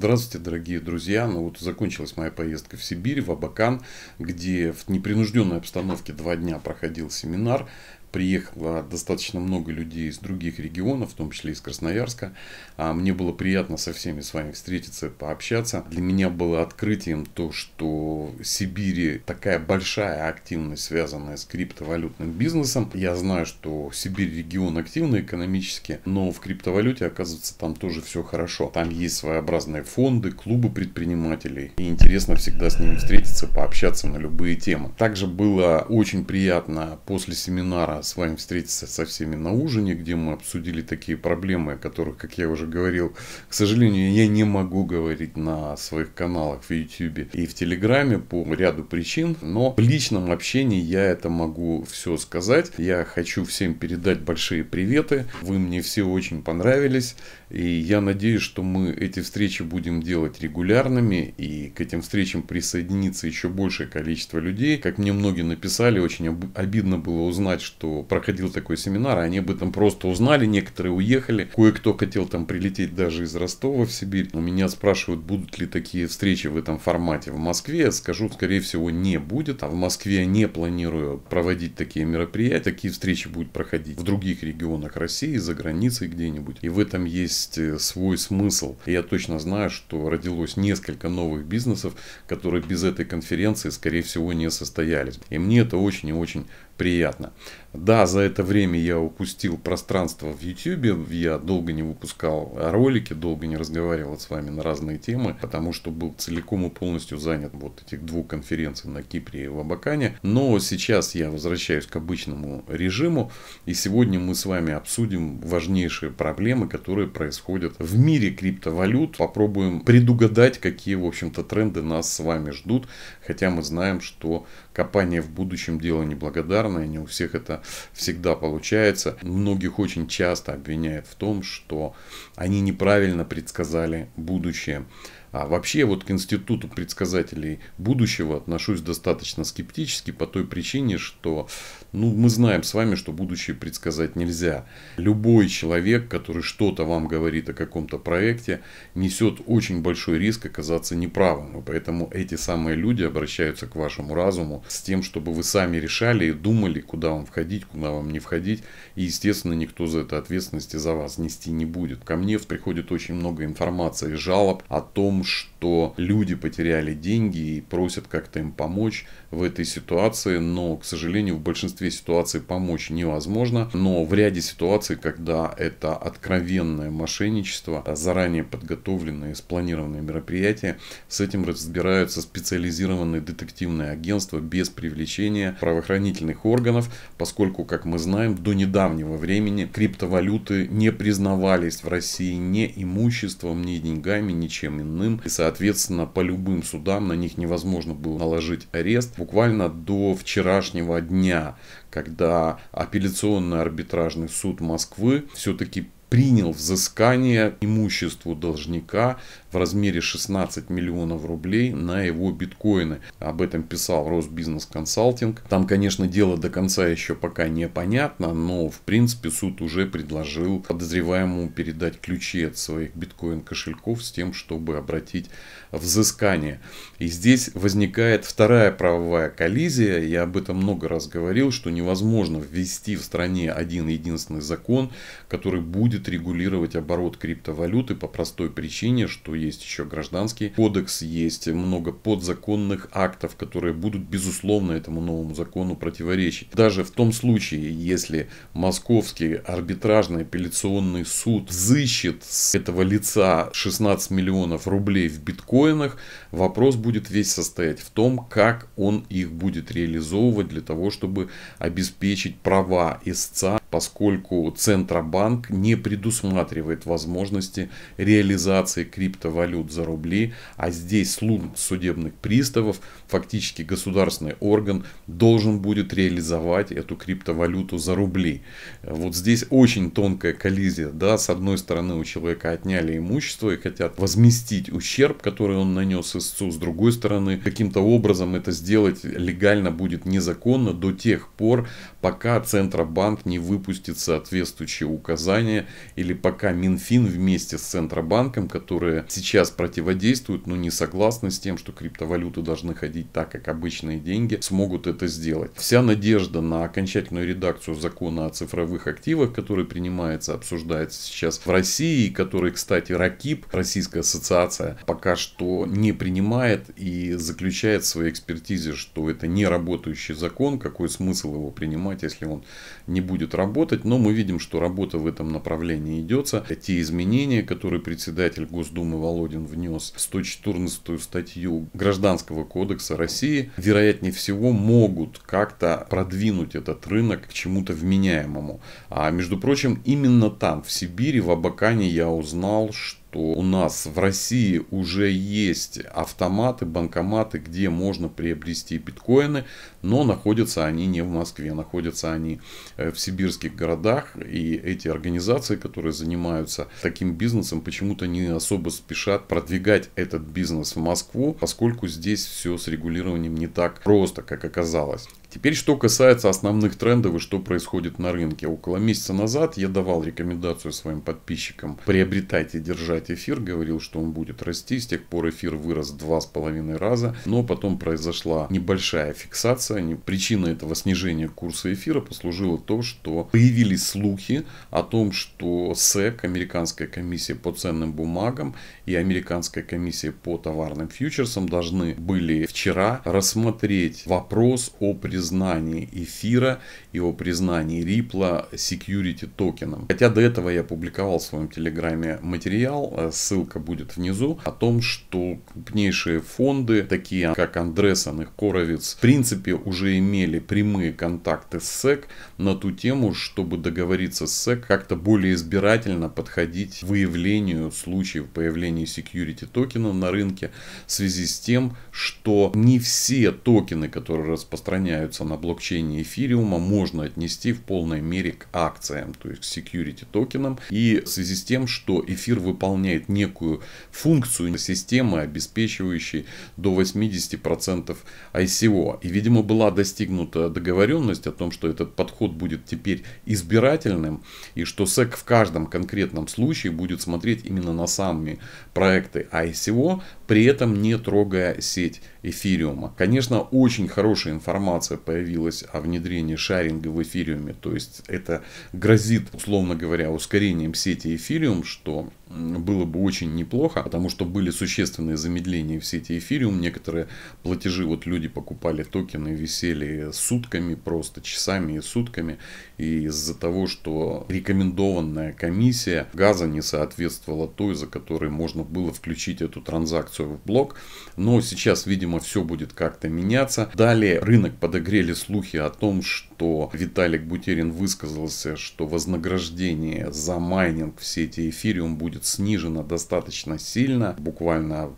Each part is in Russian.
Здравствуйте, дорогие друзья. Ну вот закончилась моя поездка в Сибирь, в Абакан, где в непринужденной обстановке два дня проходил семинар, приехало достаточно много людей из других регионов, в том числе из Красноярска. А, мне было приятно со всеми с вами встретиться, пообщаться. Для меня было открытием то, что в Сибири такая большая активность, связанная с криптовалютным бизнесом. Я знаю, что Сибирь регион активный экономически, но в криптовалюте, оказывается, там тоже все хорошо. Там есть своеобразные фонды, клубы предпринимателей. И интересно всегда с ними встретиться, пообщаться на любые темы. Также было очень приятно после семинара с вами встретиться со всеми на ужине, где мы обсудили такие проблемы, о которых, как я уже говорил, к сожалению, я не могу говорить на своих каналах в YouTube и в Телеграме по ряду причин, но в личном общении я это могу все сказать. Я хочу всем передать большие приветы. Вы мне все очень понравились. И я надеюсь, что мы эти встречи будем делать регулярными. И к этим встречам присоединится еще большее количество людей. Как мне многие написали, очень обидно было узнать, что проходил такой семинар, они об этом просто узнали, некоторые уехали, кое-кто хотел там прилететь даже из Ростова в Сибирь. У меня спрашивают, будут ли такие встречи в этом формате в Москве. Я скажу, скорее всего, не будет. А в Москве я не планирую проводить такие мероприятия. Такие встречи будут проходить в других регионах России, за границей где-нибудь. И в этом есть э, свой смысл. я точно знаю, что родилось несколько новых бизнесов, которые без этой конференции, скорее всего, не состоялись. И мне это очень и очень приятно. Да, за это время я упустил пространство в YouTube, я долго не выпускал ролики, долго не разговаривал с вами на разные темы, потому что был целиком и полностью занят вот этих двух конференций на Кипре и в Абакане. Но сейчас я возвращаюсь к обычному режиму, и сегодня мы с вами обсудим важнейшие проблемы, которые происходят в мире криптовалют. Попробуем предугадать, какие, в общем-то, тренды нас с вами ждут, хотя мы знаем, что копание в будущем дело неблагодарное, популярное, не у всех это всегда получается. Многих очень часто обвиняют в том, что они неправильно предсказали будущее. А вообще вот к институту предсказателей будущего отношусь достаточно скептически по той причине, что ну, мы знаем с вами, что будущее предсказать нельзя. Любой человек, который что-то вам говорит о каком-то проекте, несет очень большой риск оказаться неправым. И поэтому эти самые люди обращаются к вашему разуму с тем, чтобы вы сами решали и думали, куда вам входить, куда вам не входить. И, естественно, никто за это ответственности за вас нести не будет. Ко мне приходит очень много информации, и жалоб о том, том, что люди потеряли деньги и просят как-то им помочь в этой ситуации, но, к сожалению, в большинстве ситуаций помочь невозможно. Но в ряде ситуаций, когда это откровенное мошенничество, а заранее подготовленные, спланированные мероприятия, с этим разбираются специализированные детективные агентства без привлечения правоохранительных органов, поскольку, как мы знаем, до недавнего времени криптовалюты не признавались в России ни имуществом, ни деньгами, ничем иным. И, соответственно, по любым судам на них невозможно было наложить арест буквально до вчерашнего дня, когда апелляционный арбитражный суд Москвы все-таки принял взыскание имуществу должника в размере 16 миллионов рублей на его биткоины. Об этом писал Росбизнес Консалтинг. Там, конечно, дело до конца еще пока не понятно, но в принципе суд уже предложил подозреваемому передать ключи от своих биткоин кошельков с тем, чтобы обратить взыскания. И здесь возникает вторая правовая коллизия, я об этом много раз говорил, что невозможно ввести в стране один единственный закон, который будет регулировать оборот криптовалюты по простой причине, что есть еще гражданский кодекс, есть много подзаконных актов, которые будут безусловно этому новому закону противоречить. Даже в том случае, если московский арбитражный апелляционный суд взыщет с этого лица 16 миллионов рублей в биткоинах, вопрос будет весь состоять в том, как он их будет реализовывать для того, чтобы обеспечить права истца поскольку Центробанк не предусматривает возможности реализации криптовалют за рубли, а здесь слуг судебных приставов – фактически государственный орган должен будет реализовать эту криптовалюту за рубли. Вот здесь очень тонкая коллизия. Да? С одной стороны у человека отняли имущество и хотят возместить ущерб, который он нанес истцу. С другой стороны каким-то образом это сделать легально будет незаконно до тех пор, пока Центробанк не выпустит соответствующие указания или пока Минфин вместе с Центробанком, которые сейчас противодействуют, но не согласны с тем, что криптовалюты должны ходить платить так, как обычные деньги, смогут это сделать. Вся надежда на окончательную редакцию закона о цифровых активах, который принимается, обсуждается сейчас в России, который, кстати, РАКИП, Российская ассоциация, пока что не принимает и заключает в своей экспертизе, что это не работающий закон, какой смысл его принимать, если он не будет работать. Но мы видим, что работа в этом направлении идется. Те изменения, которые председатель Госдумы Володин внес в 114 статью Гражданского кодекса, касается России, вероятнее всего могут как-то продвинуть этот рынок к чему-то вменяемому. А между прочим, именно там, в Сибири, в Абакане я узнал, что что у нас в России уже есть автоматы, банкоматы, где можно приобрести биткоины, но находятся они не в Москве, находятся они э, в сибирских городах. И эти организации, которые занимаются таким бизнесом, почему-то не особо спешат продвигать этот бизнес в Москву, поскольку здесь все с регулированием не так просто, как оказалось. Теперь, что касается основных трендов и что происходит на рынке. Около месяца назад я давал рекомендацию своим подписчикам приобретать и держать эфир. Говорил, что он будет расти. С тех пор эфир вырос два с половиной раза. Но потом произошла небольшая фиксация. Причина этого снижения курса эфира послужила то, что появились слухи о том, что СЭК, Американская комиссия по ценным бумагам, и Американская комиссия по товарным фьючерсам должны были вчера рассмотреть вопрос о признании эфира и о признании Ripple security токеном. Хотя до этого я публиковал в своем телеграме материал, э, ссылка будет внизу, о том, что крупнейшие фонды, такие как Андресон и Коровец, в принципе уже имели прямые контакты с СЭК на ту тему, чтобы договориться с СЭК как-то более избирательно подходить к выявлению случаев появления появление security токенов на рынке в связи с тем, что не все токены, которые распространяются на блокчейне эфириума, можно отнести в полной мере к акциям, то есть к security токенам. И в связи с тем, что эфир выполняет некую функцию системы, обеспечивающей до 80% ICO. И, видимо, была достигнута договоренность о том, что этот подход будет теперь избирательным, и что SEC в каждом конкретном случае будет смотреть именно на сами проекты ICO а при этом не трогая сеть эфириума. Конечно, очень хорошая информация появилась о внедрении шаринга в эфириуме, то есть это грозит, условно говоря, ускорением сети эфириум, что было бы очень неплохо, потому что были существенные замедления в сети эфириум. Некоторые платежи, вот люди покупали токены, висели сутками, просто часами и сутками. И из-за того, что рекомендованная комиссия газа не соответствовала той, за которой можно было включить эту транзакцию серф-блог. Но сейчас, видимо, все будет как-то меняться. Далее рынок подогрели слухи о том, что Виталик Бутерин высказался, что вознаграждение за майнинг в сети эфириум будет снижено достаточно сильно. Буквально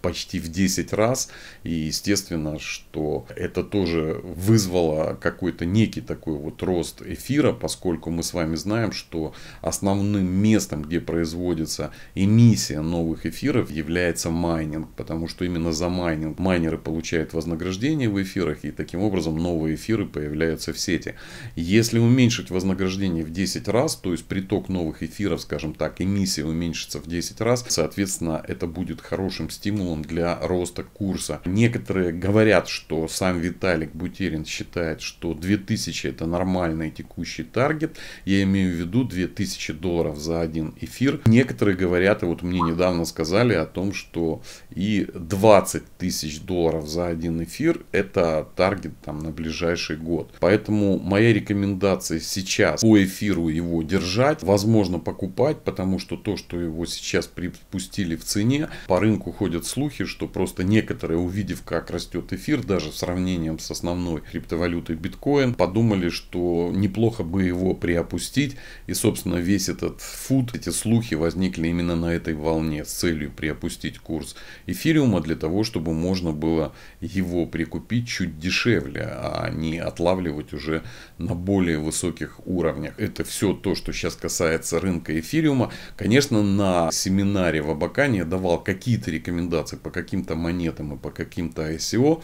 почти в 10 раз. И естественно, что это тоже вызвало какой-то некий такой вот рост эфира, поскольку мы с вами знаем, что основным местом, где производится эмиссия новых эфиров, является майнинг, потому что именно за майнинг майнеры получают вознаграждение в эфирах, и таким образом новые эфиры появляются в сети. Если уменьшить вознаграждение в 10 раз, то есть приток новых эфиров, скажем так, эмиссия уменьшится в 10 раз, соответственно, это будет хорошим стимулом для роста курса. Некоторые говорят, что сам Виталик Бутерин считает, что 2000 это нормальный текущий таргет. Я имею в виду 2000 долларов за один эфир. Некоторые говорят, и вот мне недавно сказали о том, что и 20 тысяч долларов за один эфир это таргет там на ближайший год. Поэтому моя рекомендация сейчас по эфиру его держать, возможно покупать, потому что то, что его сейчас припустили в цене, по рынку ходят слухи, что просто некоторые, увидев, как растет эфир, даже в сравнении с основной криптовалютой биткоин, подумали, что неплохо бы его приопустить. И, собственно, весь этот фуд, эти слухи возникли именно на этой волне с целью приопустить курс эфириума для того, чтобы можно было его прикупить чуть дешевле, а не отлавливать уже на более высоких уровнях. Это все то, что сейчас касается рынка эфириума. Конечно, на семинаре в Абакане я давал какие-то рекомендации рекомендаций по каким-то монетам и по каким-то ICO,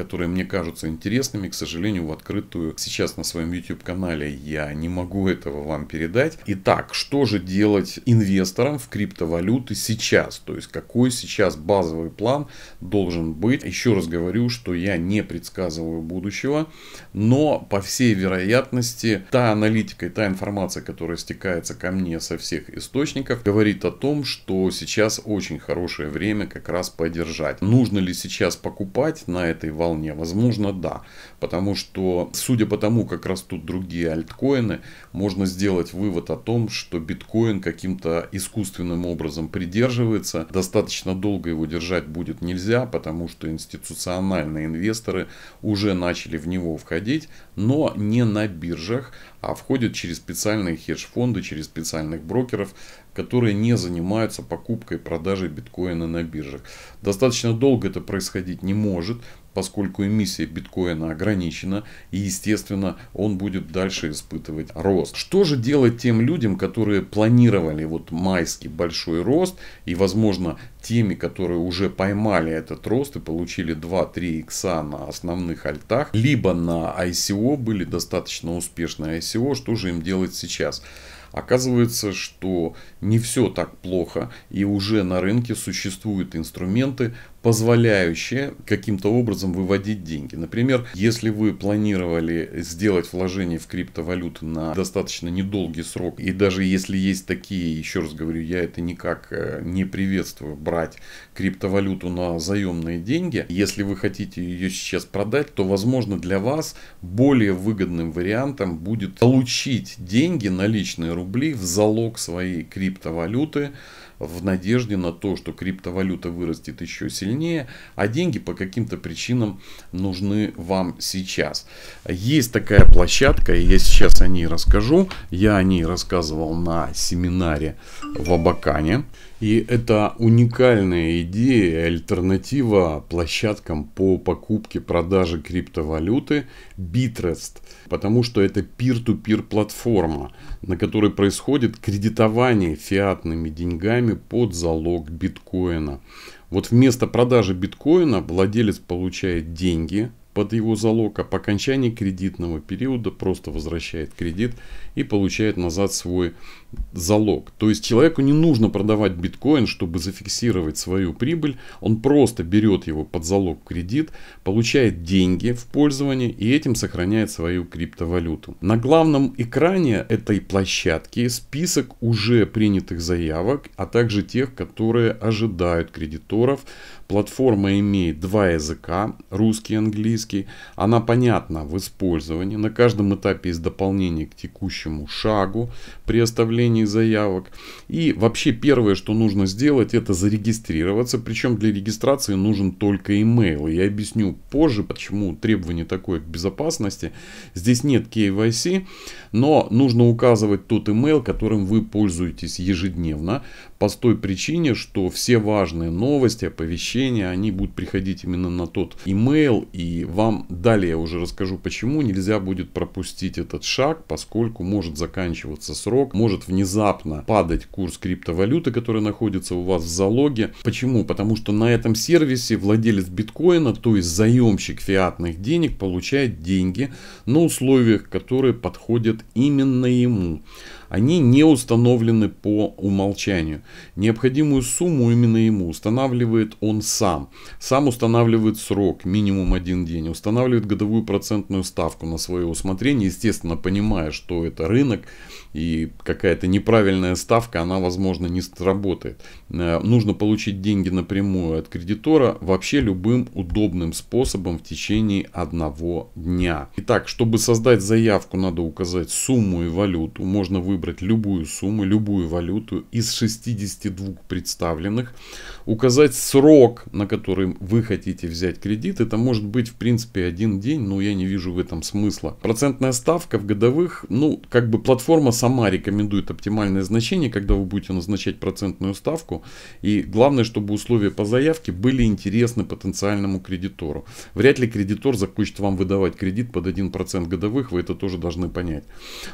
которые мне кажутся интересными. К сожалению, в открытую сейчас на своем YouTube-канале я не могу этого вам передать. Итак, что же делать инвесторам в криптовалюты сейчас? То есть, какой сейчас базовый план должен быть? Еще раз говорю, что я не предсказываю будущего, но по всей вероятности та аналитика и та информация, которая стекается ко мне со всех источников, говорит о том, что сейчас очень хорошее время как раз поддержать. Нужно ли сейчас покупать на этой волне? Вполне возможно, да. Потому что, судя по тому, как растут другие альткоины, можно сделать вывод о том, что биткоин каким-то искусственным образом придерживается. Достаточно долго его держать будет нельзя, потому что институциональные инвесторы уже начали в него входить, но не на биржах, а входят через специальные хедж-фонды, через специальных брокеров, которые не занимаются покупкой и продажей биткоина на биржах. Достаточно долго это происходить не может, поскольку эмиссия биткоина ограничена и, естественно, он будет дальше испытывать рост. Что же делать тем людям, которые планировали вот майский большой рост и, возможно, теми, которые уже поймали этот рост и получили 2-3 икса на основных альтах, либо на ICO были достаточно успешные ICO, что же им делать сейчас? Оказывается, что не все так плохо, и уже на рынке существуют инструменты позволяющее каким-то образом выводить деньги. Например, если вы планировали сделать вложение в криптовалюту на достаточно недолгий срок, и даже если есть такие, еще раз говорю, я это никак э, не приветствую, брать криптовалюту на заемные деньги, если вы хотите ее сейчас продать, то, возможно, для вас более выгодным вариантом будет получить деньги, наличные рубли, в залог своей криптовалюты в надежде на то, что криптовалюта вырастет еще сильнее сильнее, а деньги по каким-то причинам нужны вам сейчас. Есть такая площадка, и я сейчас о ней расскажу. Я о ней рассказывал на семинаре в Абакане. И это уникальная идея, альтернатива площадкам по покупке, продаже криптовалюты Bitrest, потому что это peer-to-peer платформа, на которой происходит кредитование фиатными деньгами под залог биткоина. Вот вместо продажи биткоина владелец получает деньги под его залог, а по окончании кредитного периода просто возвращает кредит и получает назад свой залог. То есть человеку не нужно продавать биткоин, чтобы зафиксировать свою прибыль. Он просто берет его под залог кредит, получает деньги в пользование и этим сохраняет свою криптовалюту. На главном экране этой площадки список уже принятых заявок, а также тех, которые ожидают кредиторов. Платформа имеет два языка, русский и английский. Она понятна в использовании. На каждом этапе есть дополнение к текущему шагу при оставлении оформлении заявок. И вообще первое, что нужно сделать, это зарегистрироваться. Причем для регистрации нужен только имейл. Я объясню позже, почему требование такое к безопасности. Здесь нет KYC, но нужно указывать тот имейл, которым вы пользуетесь ежедневно. По той причине, что все важные новости, оповещения, они будут приходить именно на тот email. И вам далее я уже расскажу, почему нельзя будет пропустить этот шаг, поскольку может заканчиваться срок, может внезапно падать курс криптовалюты, который находится у вас в залоге. Почему? Потому что на этом сервисе владелец биткоина, то есть заемщик фиатных денег, получает деньги на условиях, которые подходят именно ему они не установлены по умолчанию. Необходимую сумму именно ему устанавливает он сам. Сам устанавливает срок, минимум один день, устанавливает годовую процентную ставку на свое усмотрение, естественно, понимая, что это рынок, и какая-то неправильная ставка, она, возможно, не сработает. Э, нужно получить деньги напрямую от кредитора вообще любым удобным способом в течение одного дня. Итак, чтобы создать заявку, надо указать сумму и валюту. Можно выбрать любую сумму, любую валюту из 62 представленных. Указать срок, на который вы хотите взять кредит. Это может быть, в принципе, один день, но я не вижу в этом смысла. Процентная ставка в годовых, ну, как бы платформа сама рекомендует оптимальное значение, когда вы будете назначать процентную ставку. И главное, чтобы условия по заявке были интересны потенциальному кредитору. Вряд ли кредитор захочет вам выдавать кредит под 1% годовых, вы это тоже должны понять.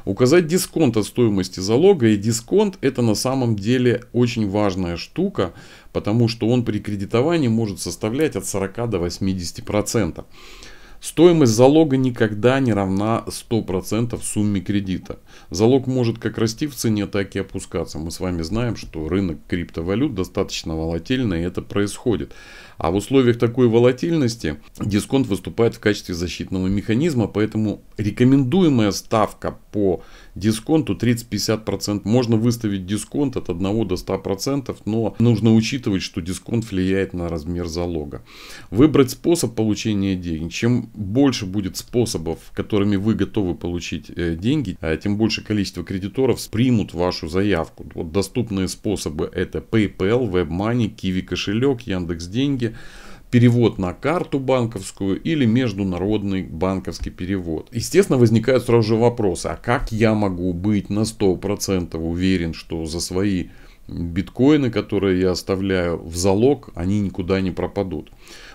Указать дисконт от стоимости залога. И дисконт это на самом деле очень важная штука, потому что он при кредитовании может составлять от 40 до 80 процентов. Стоимость залога никогда не равна 100% сумме кредита. Залог может как расти в цене, так и опускаться. Мы с вами знаем, что рынок криптовалют достаточно волатильный, и это происходит. А в условиях такой волатильности дисконт выступает в качестве защитного механизма, поэтому рекомендуемая ставка по дисконту 30-50%. Можно выставить дисконт от 1 до 100%, но нужно учитывать, что дисконт влияет на размер залога. Выбрать способ получения денег. Чем больше будет способов, которыми вы готовы получить э, деньги, э, тем больше количество кредиторов примут вашу заявку. Вот доступные способы это PayPal, WebMoney, Kiwi кошелек, Яндекс деньги, услуги, перевод на карту банковскую или международный банковский перевод. Естественно, возникают сразу же вопросы, а как я могу быть на 100% уверен, что за свои биткоины, которые я оставляю в залог, они никуда не пропадут.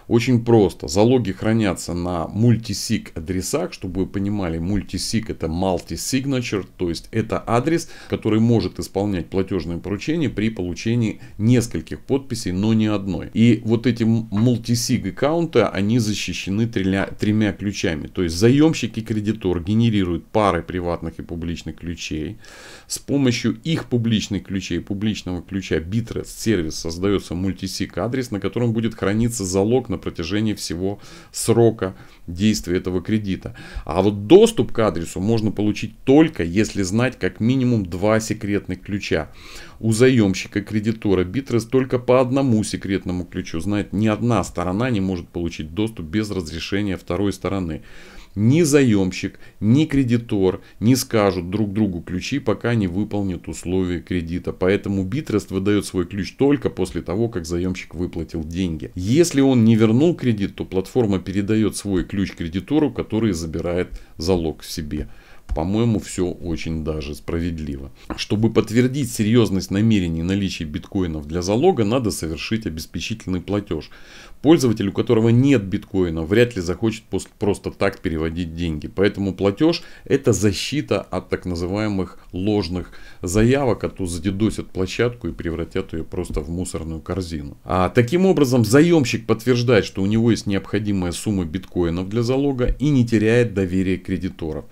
Очень просто. Залоги хранятся на мультисиг адресах, чтобы вы понимали, мультисиг это multi-signature, то есть это адрес, который может исполнять платежные поручения при получении нескольких подписей, но не одной. И вот эти мультисиг аккаунты, они защищены тремя, тремя ключами. То есть заемщик и кредитор генерируют пары приватных и публичных ключей. С помощью их публичных ключей, публичного ключа Bitrest сервис создается мультисиг адрес, на котором будет храниться залог на протяжении всего срока действия этого кредита. А вот доступ к адресу можно получить только если знать как минимум два секретных ключа. У заемщика кредитора Битрес только по одному секретному ключу знает ни одна сторона не может получить доступ без разрешения второй стороны ни заемщик, ни кредитор не скажут друг другу ключи, пока не выполнят условия кредита. Поэтому Битрес выдает свой ключ только после того, как заемщик выплатил деньги. Если он не вернул кредит, то платформа передает свой ключ кредитору, который забирает залог себе. По-моему, все очень даже справедливо. Чтобы подтвердить серьезность намерений наличия биткоинов для залога, надо совершить обеспечительный платеж. Пользователь, у которого нет биткоина, вряд ли захочет просто так переводить деньги. Поэтому платеж – это защита от так называемых ложных заявок, а то задедосят площадку и превратят ее просто в мусорную корзину. А таким образом, заемщик подтверждает, что у него есть необходимая сумма биткоинов для залога и не теряет доверие кредиторов.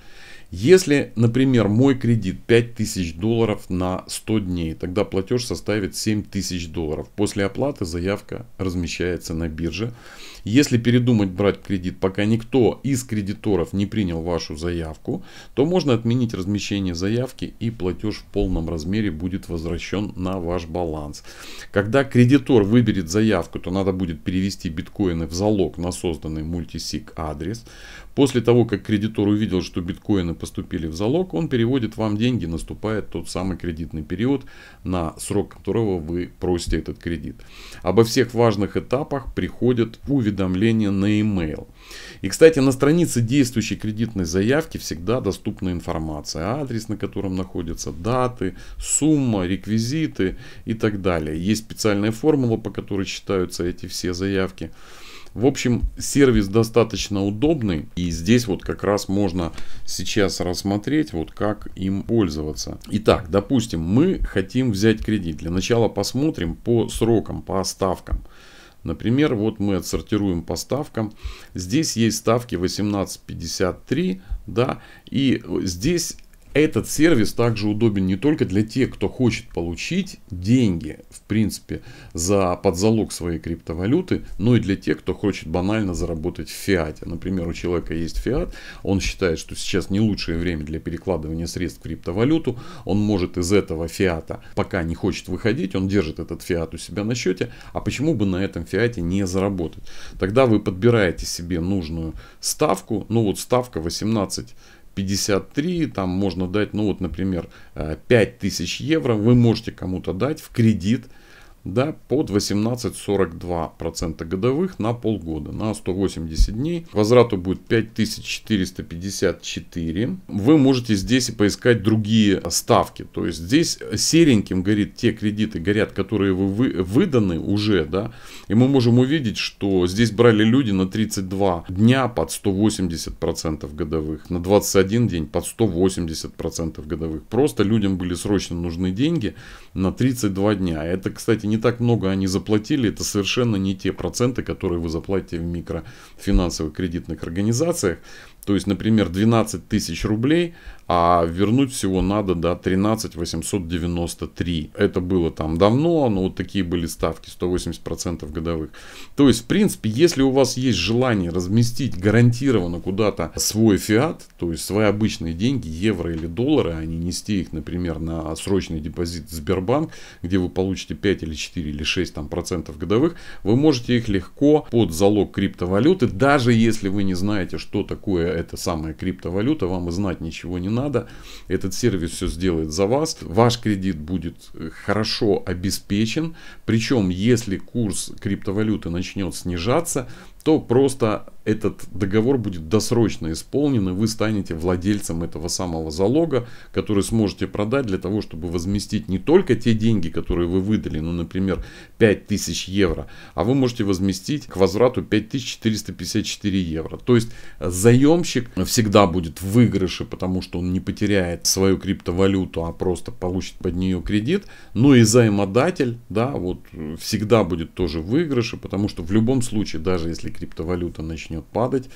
Если, например, мой кредит 5000 долларов на 100 дней, тогда платеж составит 7000 долларов. После оплаты заявка размещается на бирже. Если передумать брать кредит, пока никто из кредиторов не принял вашу заявку, то можно отменить размещение заявки и платеж в полном размере будет возвращен на ваш баланс. Когда кредитор выберет заявку, то надо будет перевести биткоины в залог на созданный мультисик адрес. После того, как кредитор увидел, что биткоины поступили в залог, он переводит вам деньги, наступает тот самый кредитный период, на срок которого вы просите этот кредит. Обо всех важных этапах приходят уведомления на e-mail. И, кстати, на странице действующей кредитной заявки всегда доступна информация. Адрес, на котором находятся даты, сумма, реквизиты и так далее. Есть специальная формула, по которой считаются эти все заявки. В общем, сервис достаточно удобный. И здесь вот как раз можно сейчас рассмотреть, вот как им пользоваться. Итак, допустим, мы хотим взять кредит. Для начала посмотрим по срокам, по ставкам. Например, вот мы отсортируем по ставкам. Здесь есть ставки 18.53, да, и здесь этот сервис также удобен не только для тех, кто хочет получить деньги, в принципе, за подзалог своей криптовалюты, но и для тех, кто хочет банально заработать в фиате. Например, у человека есть фиат, он считает, что сейчас не лучшее время для перекладывания средств в криптовалюту, он может из этого фиата, пока не хочет выходить, он держит этот фиат у себя на счете, а почему бы на этом фиате не заработать? Тогда вы подбираете себе нужную ставку, ну вот ставка 18 53, там можно дать, ну вот, например, 5000 э, евро, вы можете кому-то дать в кредит да, под 18,42% годовых на полгода, на 180 дней. Возврату будет 5454. Вы можете здесь и поискать другие ставки. То есть здесь сереньким горит те кредиты, горят, которые вы, вы выданы уже, да, и мы можем увидеть, что здесь брали люди на 32 дня под 180% годовых, на 21 день под 180% годовых. Просто людям были срочно нужны деньги на 32 дня. Это, кстати, не так много они заплатили, это совершенно не те проценты, которые вы заплатите в микрофинансовых кредитных организациях. То есть, например, 12 тысяч рублей, а вернуть всего надо до да, 13 893. Это было там давно, но вот такие были ставки, 180% годовых. То есть, в принципе, если у вас есть желание разместить гарантированно куда-то свой фиат, то есть свои обычные деньги, евро или доллары, а не нести их, например, на срочный депозит в Сбербанк, где вы получите 5 или 4 или 6 там, процентов годовых, вы можете их легко под залог криптовалюты, даже если вы не знаете, что такое это самая криптовалюта, вам и знать ничего не надо. Этот сервис все сделает за вас. Ваш кредит будет э, хорошо обеспечен. Причем, если курс криптовалюты начнет снижаться, то просто этот договор будет досрочно исполнен, и вы станете владельцем этого самого залога, который сможете продать для того, чтобы возместить не только те деньги, которые вы выдали, ну, например, 5000 евро, а вы можете возместить к возврату 5454 евро. То есть э, заемщик всегда будет в выигрыше, потому что он не потеряет свою криптовалюту, а просто получит под нее кредит. Ну и займодатель, да, вот э, всегда будет тоже в выигрыше, потому что в любом случае, даже если если криптовалюта начнет падать,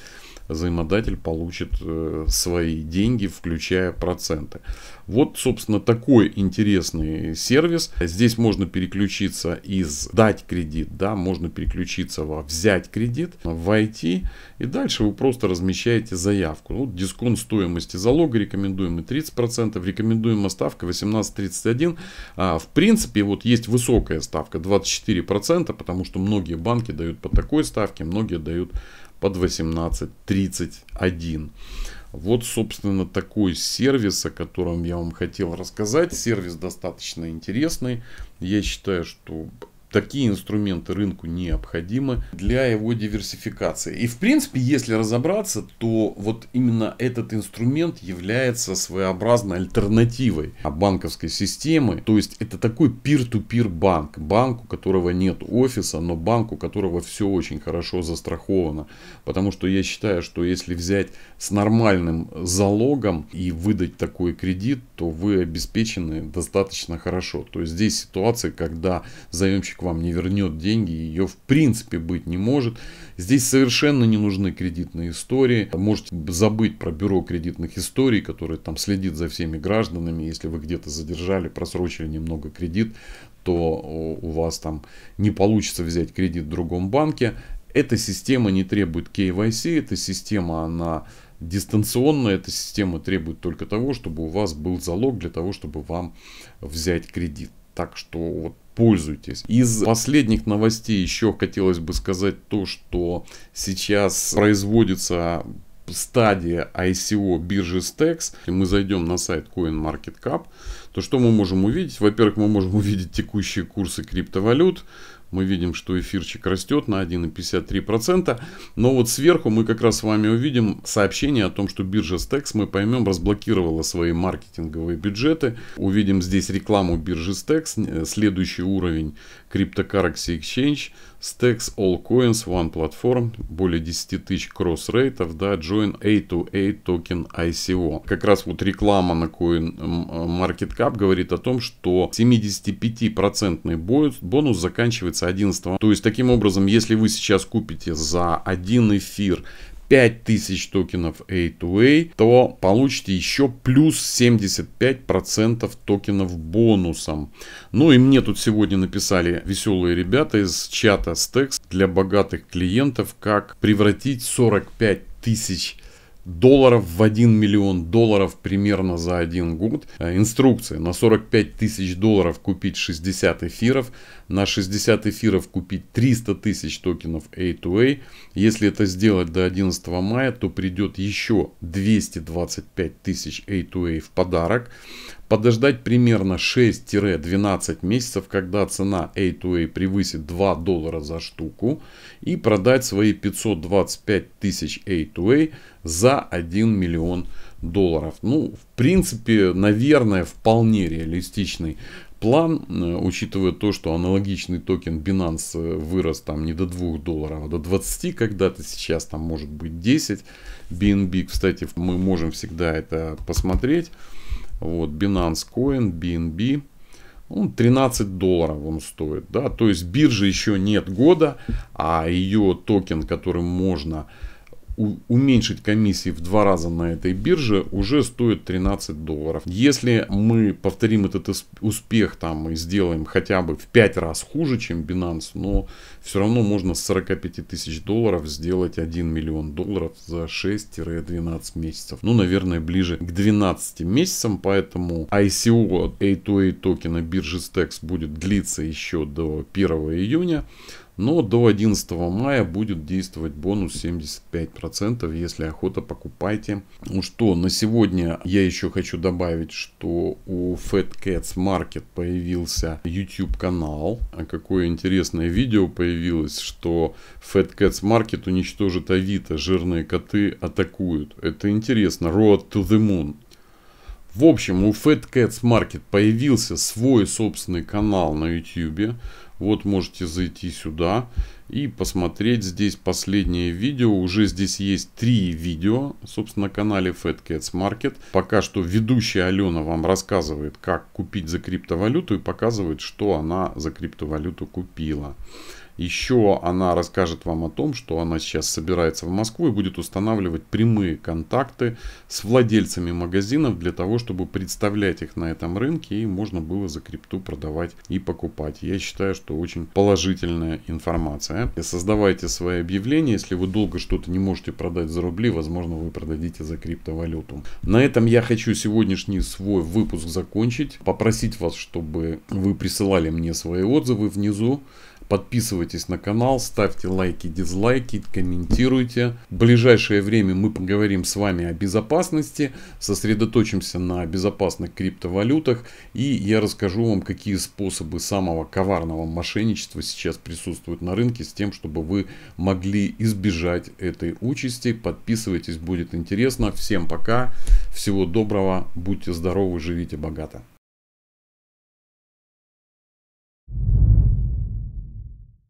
взаимодатель получит э, свои деньги, включая проценты. Вот, собственно, такой интересный сервис. Здесь можно переключиться из «дать кредит», да, можно переключиться во «взять кредит», «войти», и дальше вы просто размещаете заявку. Вот ну, дисконт стоимости залога рекомендуемый 30%, рекомендуемая ставка 18.31. А, в принципе, вот есть высокая ставка 24%, потому что многие банки дают по такой ставке, многие многие дают под 18.31. Вот, собственно, такой сервис, о котором я вам хотел рассказать. Сервис достаточно интересный. Я считаю, что Такие инструменты рынку необходимы для его диверсификации. И в принципе, если разобраться, то вот именно этот инструмент является своеобразной альтернативой банковской системы. То есть это такой пир-ту-пир банк. Банк, у которого нет офиса, но банк, у которого все очень хорошо застраховано. Потому что я считаю, что если взять с нормальным залогом и выдать такой кредит, то вы обеспечены достаточно хорошо. То есть здесь ситуация, когда заемщик вам не вернет деньги, ее в принципе быть не может. Здесь совершенно не нужны кредитные истории. Можете забыть про бюро кредитных историй, которое там следит за всеми гражданами. Если вы где-то задержали, просрочили немного кредит, то у вас там не получится взять кредит в другом банке. Эта система не требует KYC, эта система, она дистанционно эта система требует только того, чтобы у вас был залог для того, чтобы вам взять кредит. Так что вот пользуйтесь. Из последних новостей еще хотелось бы сказать то, что сейчас производится стадия ICO биржи STEX, если мы зайдем на сайт CoinMarketCap, то что мы можем увидеть? Во-первых, мы можем увидеть текущие курсы криптовалют, мы видим, что эфирчик растет на 1,53%. Но вот сверху мы как раз с вами увидим сообщение о том, что биржа Stex, мы поймем, разблокировала свои маркетинговые бюджеты. Увидим здесь рекламу биржи Stex, следующий уровень CryptoCurrency Exchange, Stacks All Coins, One Platform, более 10 тысяч кросс-рейтов, да, Join A2A токен ICO. Как раз вот реклама на CoinMarketCap говорит о том, что 75% процентный бонус заканчивается 11. То есть, таким образом, если вы сейчас купите за один эфир 5000 токенов A2A, то получите еще плюс 75% токенов бонусом. Ну и мне тут сегодня написали веселые ребята из чата Stex для богатых клиентов, как превратить 45 тысяч долларов в 1 миллион долларов примерно за один год. Э, инструкция. На 45 тысяч долларов купить 60 эфиров. На 60 эфиров купить 300 тысяч токенов A2A. Если это сделать до 11 мая, то придет еще 225 тысяч A2A в подарок. Подождать примерно 6-12 месяцев, когда цена A2A превысит 2 доллара за штуку. И продать свои 525 тысяч A2A за 1 миллион долларов. Ну, в принципе, наверное, вполне реалистичный план, э, учитывая то, что аналогичный токен Binance э, вырос там не до 2 долларов, а до 20 когда-то, сейчас там может быть 10 BNB. Кстати, мы можем всегда это посмотреть. Вот Binance Coin, BNB. Он 13 долларов он стоит. Да? То есть биржи еще нет года, а ее токен, которым можно уменьшить комиссии в два раза на этой бирже уже стоит 13 долларов. Если мы повторим этот успех там и сделаем хотя бы в 5 раз хуже, чем Binance, но все равно можно с 45 тысяч долларов сделать 1 миллион долларов за 6-12 месяцев. Ну, наверное, ближе к 12 месяцам, поэтому ICO A2A токена биржи Stex будет длиться еще до 1 июня. Но до 11 мая будет действовать бонус 75%, если охота, покупайте. Ну что, на сегодня я еще хочу добавить, что у Fat Cats Market появился YouTube канал. А какое интересное видео появилось, что Fat Cats Market уничтожит Авито, жирные коты атакуют. Это интересно. Road to the Moon. В общем, у Fat Cats Market появился свой собственный канал на YouTube. Вот можете зайти сюда и посмотреть здесь последнее видео. Уже здесь есть три видео, собственно, на канале Fat Cats Market. Пока что ведущая Алена вам рассказывает, как купить за криптовалюту и показывает, что она за криптовалюту купила. Еще она расскажет вам о том, что она сейчас собирается в Москву и будет устанавливать прямые контакты с владельцами магазинов для того, чтобы представлять их на этом рынке и можно было за крипту продавать и покупать. Я считаю, что очень положительная информация. Создавайте свои объявления. Если вы долго что-то не можете продать за рубли, возможно, вы продадите за криптовалюту. На этом я хочу сегодняшний свой выпуск закончить. Попросить вас, чтобы вы присылали мне свои отзывы внизу Подписывайтесь на канал, ставьте лайки, дизлайки, комментируйте. В ближайшее время мы поговорим с вами о безопасности, сосредоточимся на безопасных криптовалютах и я расскажу вам, какие способы самого коварного мошенничества сейчас присутствуют на рынке с тем, чтобы вы могли избежать этой участи. Подписывайтесь, будет интересно. Всем пока, всего доброго, будьте здоровы, живите богато.